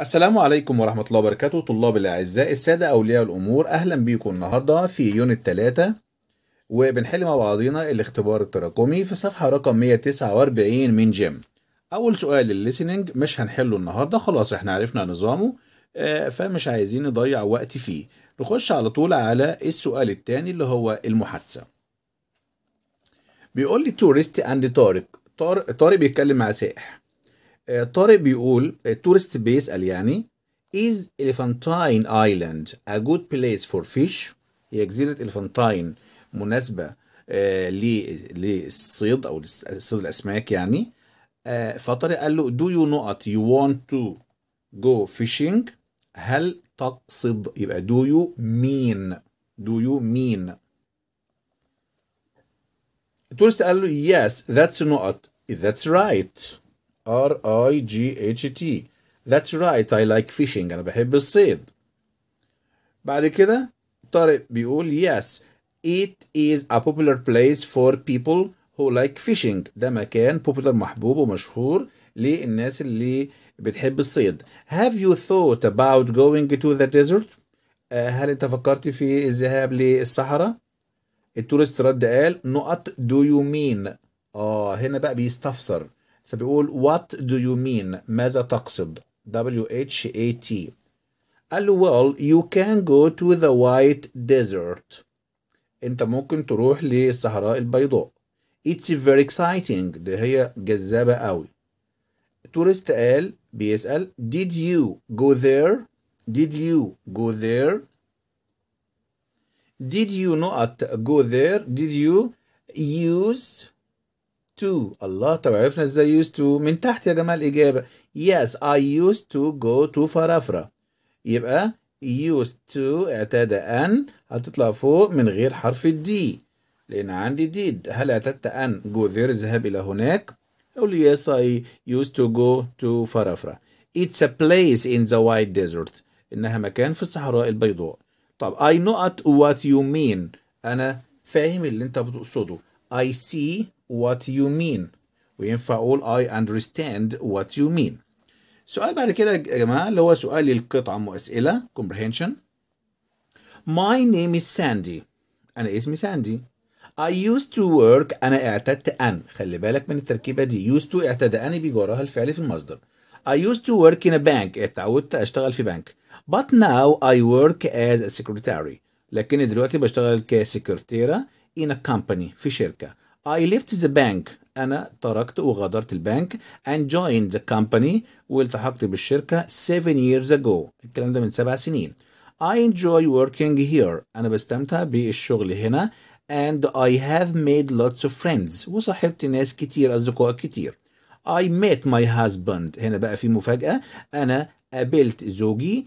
السلام عليكم ورحمة الله وبركاته طلاب الأعزاء السادة أولياء الأمور أهلا بيكم النهاردة في يونت 3 وبنحل مع بعضينا الاختبار التراكمي في صفحة رقم 149 من جيم أول سؤال الليسننج مش هنحله النهاردة خلاص احنا عرفنا نظامه آه، فمش عايزين نضيع وقت فيه نخش على طول على السؤال الثاني اللي هو المحادثة بيقول لي تورست اند طارق طارق بيتكلم مع سائح طارق بيقول التورست بيسأل يعني Is Elephantine Island a good place for fish؟ هي جزيرة Elephantine مناسبة للصيد أو صيد الأسماك يعني فطارق قال له Do you know it you want to go fishing؟ هل تقصد يبقى do you mean do you mean التورست قال له yes that's not that's right R I G H T That's right I like fishing أنا بحب الصيد بعد كده طارق بيقول yes it is a popular place for people who like fishing ده مكان popular محبوب ومشهور للناس اللي بتحب الصيد have you thought about going to the desert هل انت فكرت في الذهاب للصحراء التورست رد قال نقط do you mean اه هنا بقى بيستفسر فبيقول what do you mean ماذا تقصد W H A T قال له well you can go to the white desert انت ممكن تروح للصحراء البيضاء it's very exciting ده هي جذابة قوي تورست قال بيسأل did you go there did you go there did you not go there did you use to الله طب عرفنا ازاي used to من تحت يا جماعه الاجابه yes I used to go to فرافرة يبقى used to اعتاد أن هتطلع فوق من غير حرف الدي لأن عندي ديد هل اعتدت أن go there ذهب إلى هناك أقول له yes I used to go to فرافرة it's a place in the white desert إنها مكان في الصحراء البيضاء طب I know what you mean أنا فاهم اللي أنت بتقصده I see what you mean وينفع أقول I understand what you mean سؤال بعد كده يا جماعة اللي هو سؤال للقطعة مؤسئلة comprehension My name is Sandy أنا اسمي ساندي I used to work أنا اعتدت أن خلي بالك من التركيبة دي used to اعتاد أن بيجوارها الفعل في المصدر I used to work in a bank اتعودت أشتغل في بنك but now I work as a secretary لكن دلوقتي بشتغل كسكرتيرة in a company في شركة I left the bank أنا تركت وغادرت البنك and joined the company والتحقت بالشركة 7 years ago الكلام ده من سبع سنين I enjoy working here أنا بستمتع بالشغل هنا and I have made lots of friends وصاحبت ناس كتير أصدقاء كتير I met my husband هنا بقى في مفاجأة أنا قابلت زوجي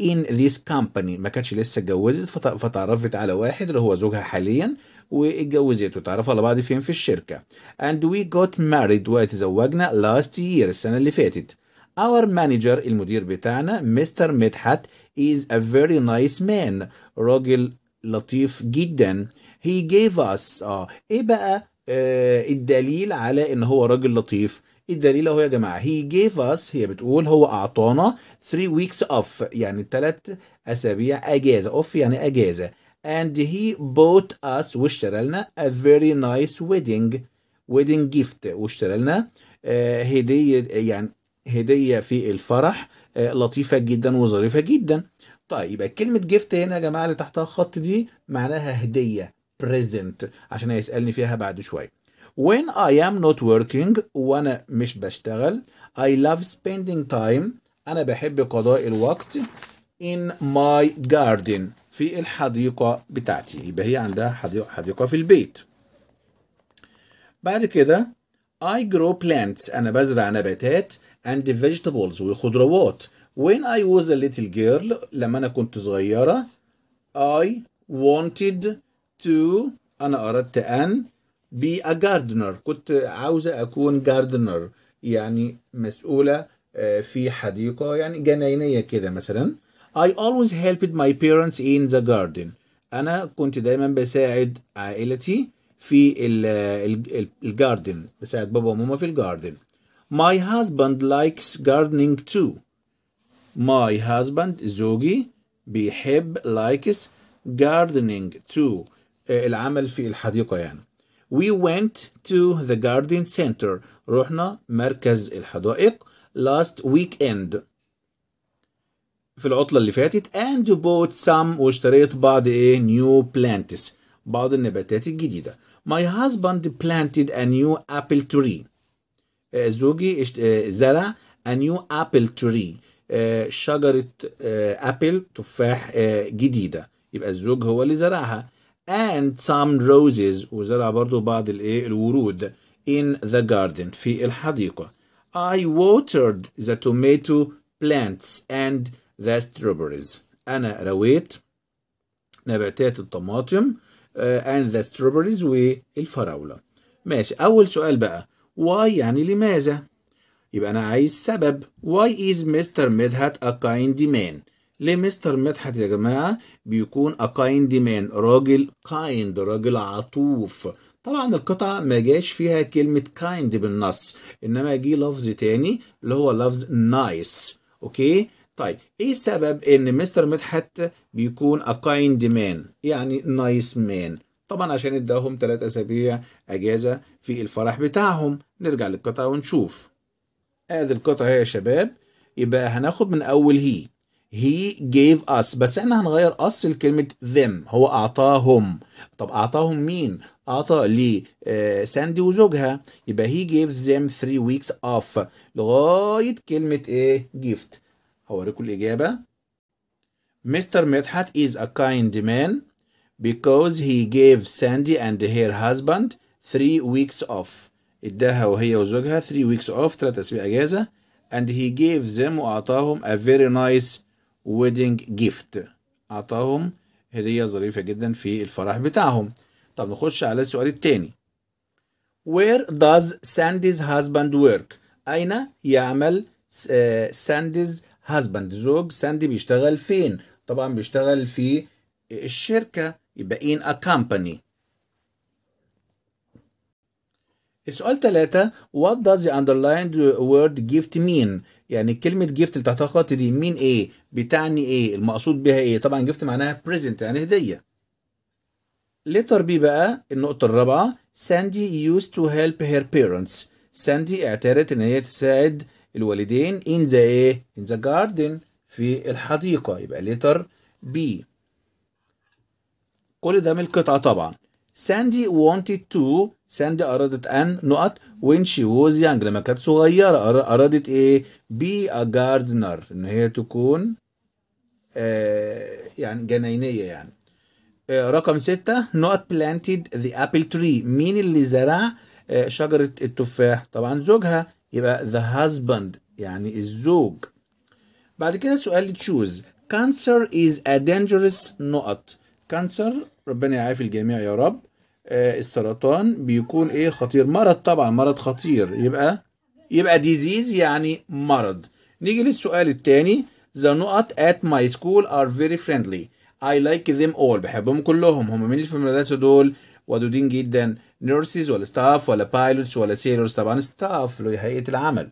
ان ذيس كامباني ما كانتش لسه اتجوزت فتعرفت على واحد اللي هو زوجها حاليا واتجوزته تعرفوا على بعض فين في الشركه and we got married واتزوجنا لاست يير السنه اللي فاتت Our manager المدير بتاعنا مستر مدحت is a very nice man راجل لطيف جدا he gave us اه ايه بقى آه الدليل على ان هو راجل لطيف الدليل اهو يا جماعه هي جيف اس هي بتقول هو اعطانا 3 ويكس اوف يعني 3 اسابيع اجازه اوف يعني اجازه and he bought us واشترى لنا a very nice wedding wedding gift واشترى لنا آه، هديه يعني هديه في الفرح آه، لطيفه جدا وظريفه جدا طيب يبقى كلمه جيفت هنا يا جماعه اللي تحتها خط دي معناها هديه present عشان هيسالني فيها بعد شويه when I am not working وانا مش بشتغل I love spending time انا بحب قضاء الوقت in my garden في الحديقة بتاعتي يبقى هي عندها حديقة, في البيت بعد كده I grow plants أنا بزرع نباتات and vegetables وخضروات when I was a little girl لما أنا كنت صغيرة I wanted to أنا أردت أن بي جاردنر كنت عاوزة أكون جاردنر يعني مسؤولة آه، في حديقة يعني جناينية كده مثلا I always helped my parents in the garden أنا كنت دايما بساعد عائلتي في الجاردن بساعد بابا وماما في الجاردن My husband likes gardening too My husband زوجي بيحب likes gardening too آه، العمل في الحديقة يعني We went to the garden center رحنا مركز الحدائق last weekend في العطلة اللي فاتت and bought some واشتريت بعض ايه new plants بعض النباتات الجديدة My husband planted a new apple tree زوجي زرع a new apple tree شجرة ابل تفاح جديدة يبقى الزوج هو اللي زرعها and some roses وزرع برضو بعض الايه الورود in the garden في الحديقة I watered the tomato plants and the strawberries أنا رويت نباتات الطماطم uh, and the strawberries والفراولة ماشي أول سؤال بقى why يعني لماذا يبقى أنا عايز سبب why is Mr. Medhat a kind man ليه مستر مدحت يا جماعة بيكون a kind man راجل kind راجل عطوف طبعا القطعة ما جاش فيها كلمة kind بالنص إنما جه لفظ تاني اللي هو لفظ nice أوكي طيب إيه السبب إن مستر مدحت بيكون a kind man يعني nice man طبعا عشان اداهم 3 أسابيع أجازة في الفرح بتاعهم نرجع للقطعة ونشوف آدي القطعة يا شباب يبقى هناخد من أول هي he gave us بس احنا هنغير اصل كلمة them هو اعطاهم طب اعطاهم مين اعطى لي ساندي وزوجها يبقى he gave them three weeks off لغاية كلمة ايه gift هوريكم الاجابة Mr. Medhat is a kind man because he gave Sandy and her husband three weeks off اداها وهي وزوجها three weeks off ثلاثة اسابيع اجازة and he gave them وأعطاهم a very nice ويدنج جيفت أعطاهم هدية ظريفة جدا في الفرح بتاعهم طب نخش على السؤال التاني Where does Sandy's husband work؟ أين يعمل ساندز آه، هازباند زوج ساندي بيشتغل فين؟ طبعا بيشتغل في الشركة يبقى in a company السؤال ثلاثة what does the underlined word gift mean يعني كلمة gift اللي تحت الخط دي مين ايه بتعني ايه المقصود بها ايه طبعا gift معناها present يعني هدية letter B بقى النقطة الرابعة Sandy used to help her parents ساندي اعترت ان هي تساعد الوالدين in the ايه in the garden في الحديقة يبقى letter B كل ده من القطعة طبعا Sandy wanted to ساندي أرادت أن نقط when she was young لما كانت صغيرة أرادت إيه be a gardener إن هي تكون آه يعني جناينية يعني آه رقم ستة not planted the apple tree مين اللي زرع آه شجرة التفاح طبعا زوجها يبقى the husband يعني الزوج بعد كده سؤال تشوز cancer is a dangerous نقط cancer ربنا يعافي الجميع يا رب آه السرطان بيكون ايه خطير مرض طبعا مرض خطير يبقى يبقى ديزيز يعني مرض نيجي للسؤال الثاني the نقط at my school are very friendly I like them all بحبهم كلهم هم مين اللي في المدرسة دول ودودين جدا nurses ولا staff ولا pilots ولا sailors طبعا staff لهيئة العمل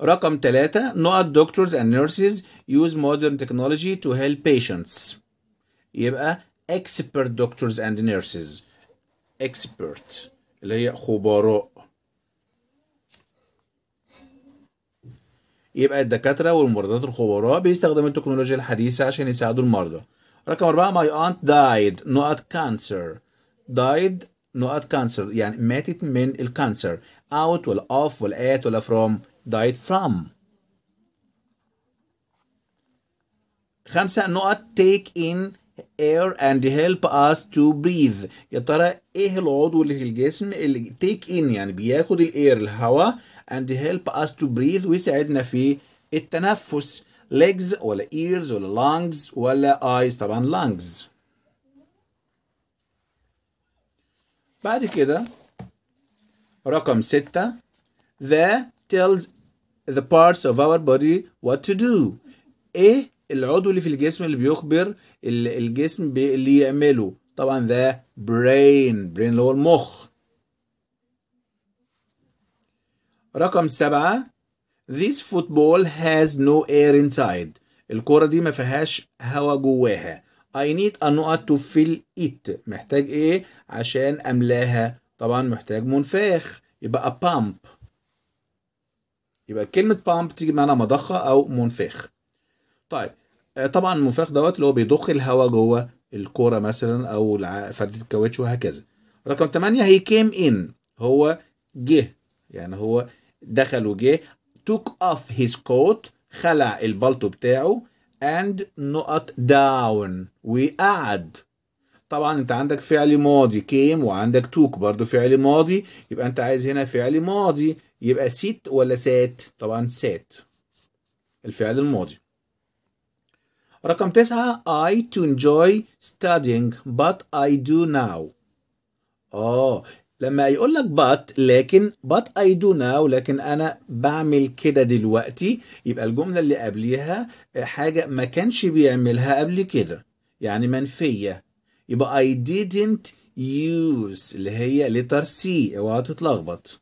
رقم ثلاثة نقط doctors and nurses use modern technology to help patients يبقى expert doctors and nurses expert اللي هي خبراء يبقى الدكاترة والممرضات الخبراء بيستخدموا التكنولوجيا الحديثة عشان يساعدوا المرضى رقم أربعة my aunt died not cancer died not cancer يعني ماتت من الكانسر out ولا off ولا at ولا from died from خمسة نقط take in air and help us to breathe يا ترى ايه العضو اللي في الجسم اللي take in يعني بياخد الاير الهواء and help us to breathe ويساعدنا في التنفس legs ولا ears ولا lungs ولا eyes طبعا lungs بعد كده رقم ستة that tells the parts of our body what to do ايه العضو اللي في الجسم اللي بيخبر الجسم اللي يعمله طبعا ذا برين برين اللي هو المخ رقم سبعة This football has no air inside الكرة دي ما فيهاش هوا جواها I need a nut to fill it محتاج ايه عشان املاها طبعا محتاج منفاخ يبقى a pump يبقى كلمة pump تيجي بمعنى مضخة او منفاخ طيب آه، طبعا المنفاخ دوت اللي هو بيضخ الهواء جوه الكوره مثلا او فرده الكاوتش وهكذا رقم 8 هي كيم ان هو جه يعني هو دخل وجه توك اوف هيز كوت خلع البلطو بتاعه and نقط داون وقعد طبعا انت عندك فعل ماضي كيم وعندك توك برضو فعل ماضي يبقى انت عايز هنا فعل ماضي يبقى سيت ولا سات طبعا سات الفعل الماضي رقم تسعة I to enjoy studying but I do now آه لما يقول لك but لكن but I do now لكن أنا بعمل كده دلوقتي يبقى الجملة اللي قبليها حاجة ما كانش بيعملها قبل كده يعني منفية يبقى I didn't use اللي هي letter C اوعى تتلخبط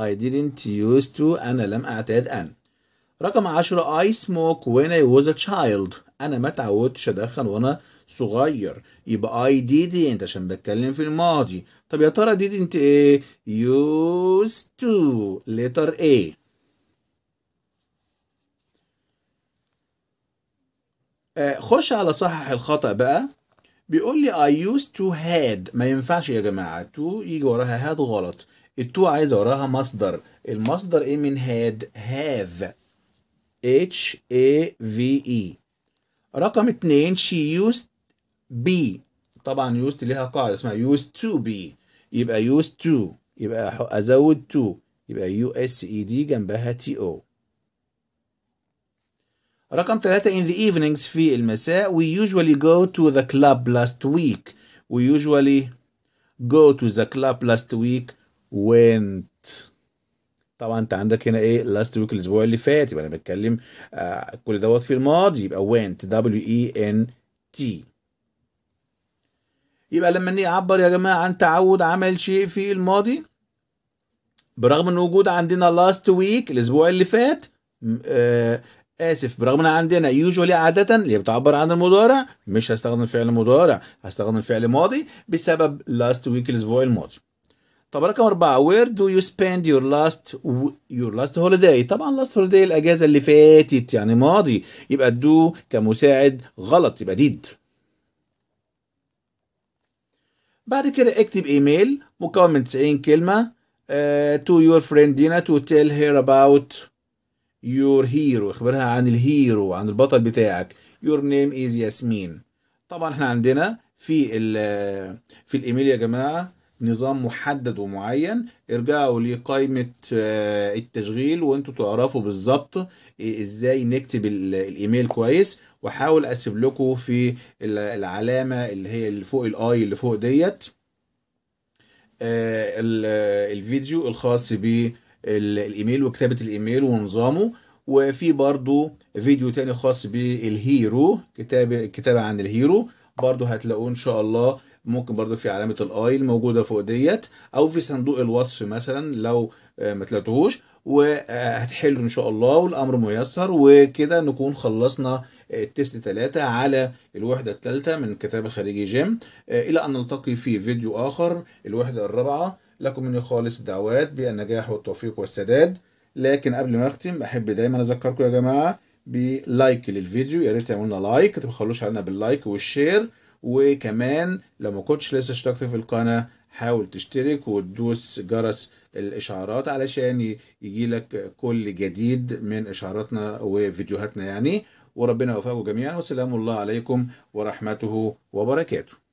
I didn't use to أنا لم أعتاد أن رقم عشرة I smoke when I was a child أنا ما اتعودتش أدخن وأنا صغير يبقى I didn't عشان بتكلم في الماضي طب يا ترى didn't إيه؟ used to letter A آه، خش على صحح الخطأ بقى بيقول لي I used to had ما ينفعش يا جماعة to يجي وراها had غلط التو عايزة وراها مصدر المصدر ايه من had have H A V E رقم اتنين she used be طبعا used ليها قاعدة اسمها used to be يبقى used to يبقى أزود to يبقى U S E D جنبها T O رقم ثلاثة in the evenings في المساء we usually go to the club last week we usually go to the club last week went طبعا انت عندك هنا ايه لاست ويك الاسبوع اللي فات يبقى انا بتكلم آه كل دوت في الماضي يبقى went w e n t يبقى لما نيجي اعبر يا جماعه عن تعود عمل شيء في الماضي برغم ان وجود عندنا لاست ويك الاسبوع اللي فات آه اسف برغم ان عندنا يوجوالي عاده اللي بتعبر عن المضارع مش هستخدم فعل مضارع هستخدم فعل ماضي بسبب لاست ويك الاسبوع الماضي طب رقم أربعة where do you spend your last your last holiday طبعا last holiday الأجازة اللي فاتت يعني ماضي يبقى do كمساعد غلط يبقى did بعد كده اكتب ايميل مكون من 90 كلمة آه، to your friend Dina to tell her about your hero اخبرها عن الهيرو عن البطل بتاعك your name is ياسمين طبعا احنا عندنا في في الايميل يا جماعة نظام محدد ومعين ارجعوا لقائمة آه، التشغيل وانتوا تعرفوا بالظبط إيه، ازاي نكتب الايميل كويس وحاول اسيب لكم في العلامة اللي هي اللي فوق الاي اللي فوق ديت آه، الفيديو الخاص بالايميل وكتابة الايميل ونظامه وفي برضو فيديو تاني خاص بالهيرو كتابة كتابة عن الهيرو برضو هتلاقوه ان شاء الله ممكن برضو في علامه الاي الموجوده فوق ديت او في صندوق الوصف مثلا لو آه، ما طلعتوهوش وهتحلوا ان شاء الله والامر ميسر وكده نكون خلصنا آه، التست 3 على الوحده الثالثه من كتاب خارجي جيم آه، الى ان نلتقي في فيديو اخر الوحده الرابعه لكم مني خالص الدعوات بالنجاح والتوفيق والسداد لكن قبل ما اختم احب دايما اذكركم يا جماعه بلايك للفيديو يا ريت تعملوا لنا لايك ما تبخلوش علينا باللايك والشير وكمان لو ما كنتش لسه اشتركت في القناه حاول تشترك وتدوس جرس الاشعارات علشان يجي لك كل جديد من اشعاراتنا وفيديوهاتنا يعني وربنا يوفقكم جميعا وسلام الله عليكم ورحمته وبركاته